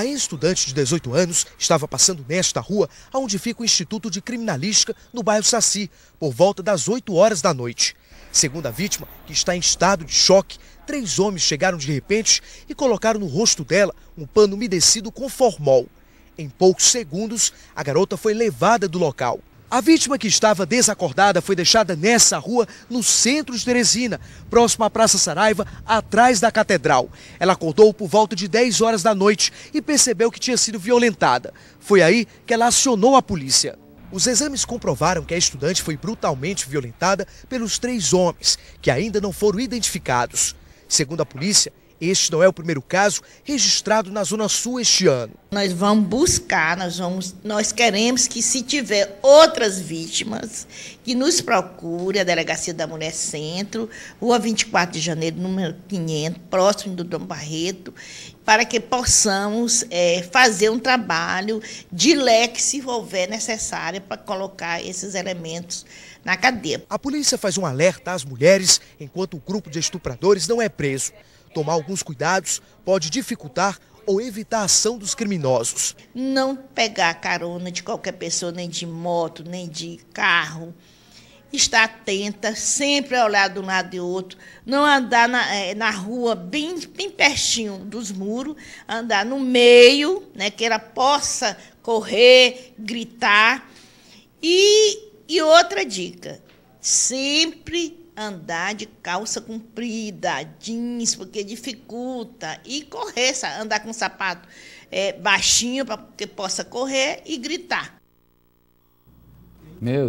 A estudante de 18 anos estava passando nesta rua, onde fica o Instituto de Criminalística, no bairro Saci, por volta das 8 horas da noite. Segundo a vítima, que está em estado de choque, três homens chegaram de repente e colocaram no rosto dela um pano umedecido com formol. Em poucos segundos, a garota foi levada do local. A vítima que estava desacordada foi deixada nessa rua, no centro de Teresina, próximo à Praça Saraiva, atrás da catedral. Ela acordou por volta de 10 horas da noite e percebeu que tinha sido violentada. Foi aí que ela acionou a polícia. Os exames comprovaram que a estudante foi brutalmente violentada pelos três homens, que ainda não foram identificados. Segundo a polícia, este não é o primeiro caso registrado na Zona Sul este ano. Nós vamos buscar, nós, vamos, nós queremos que se tiver outras vítimas, que nos procure a Delegacia da Mulher Centro, Rua 24 de Janeiro, número 500, próximo do Dom Barreto, para que possamos é, fazer um trabalho de leque, se houver necessário, para colocar esses elementos na cadeia. A polícia faz um alerta às mulheres enquanto o grupo de estupradores não é preso. Tomar alguns cuidados pode dificultar ou evitar a ação dos criminosos. Não pegar carona de qualquer pessoa, nem de moto, nem de carro. Estar atenta, sempre olhar de um lado e outro. Não andar na, eh, na rua bem, bem pertinho dos muros, andar no meio, né, que ela possa correr, gritar. E, e outra dica, sempre andar de calça comprida, jeans, porque dificulta. E correr, andar com sapato é, baixinho para que possa correr e gritar. Meu Deus.